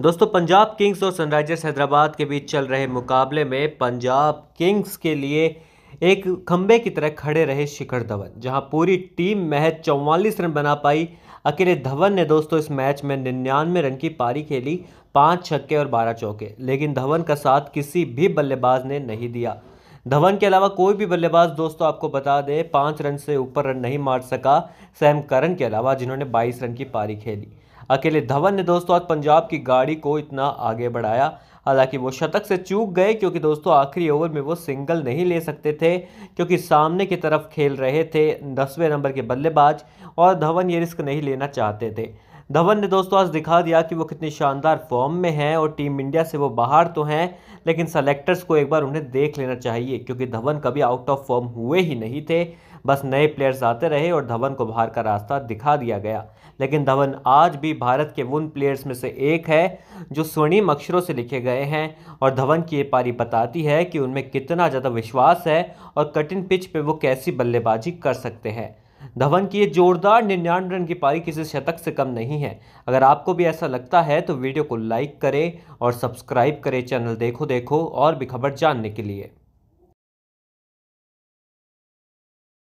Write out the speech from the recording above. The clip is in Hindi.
दोस्तों पंजाब किंग्स और सनराइजर्स हैदराबाद के बीच चल रहे मुकाबले में पंजाब किंग्स के लिए एक खंबे की तरह खड़े रहे शिखर धवन जहां पूरी टीम महज चौवालीस रन बना पाई अकेले धवन ने दोस्तों इस मैच में निन्यानवे रन की पारी खेली पाँच छक्के और बारह चौके लेकिन धवन का साथ किसी भी बल्लेबाज ने नहीं दिया धवन के अलावा कोई भी बल्लेबाज दोस्तों आपको बता दें पाँच रन से ऊपर रन नहीं मार सका सैम करन के अलावा जिन्होंने बाईस रन की पारी खेली अकेले धवन ने दोस्तों आज पंजाब की गाड़ी को इतना आगे बढ़ाया हालांकि वो शतक से चूक गए क्योंकि दोस्तों आखिरी ओवर में वो सिंगल नहीं ले सकते थे क्योंकि सामने की तरफ खेल रहे थे दसवें नंबर के बल्लेबाज और धवन ये रिस्क नहीं लेना चाहते थे धवन ने दोस्तों आज दिखा दिया कि वो कितनी शानदार फॉर्म में हैं और टीम इंडिया से वो बाहर तो हैं लेकिन सेलेक्टर्स को एक बार उन्हें देख लेना चाहिए क्योंकि धवन कभी आउट ऑफ फॉर्म हुए ही नहीं थे बस नए प्लेयर्स आते रहे और धवन को बाहर का रास्ता दिखा दिया गया लेकिन धवन आज भी भारत के उन प्लेयर्स में से एक है जो स्वर्णिम अक्षरों से लिखे गए हैं और धवन की ये पारी बताती है कि उनमें कितना ज़्यादा विश्वास है और कठिन पिच पे वो कैसी बल्लेबाजी कर सकते हैं धवन की ये जोरदार निन्यानवे रन की पारी किसी शतक से कम नहीं है अगर आपको भी ऐसा लगता है तो वीडियो को लाइक करें और सब्सक्राइब करें चैनल देखो देखो और भी खबर जानने के लिए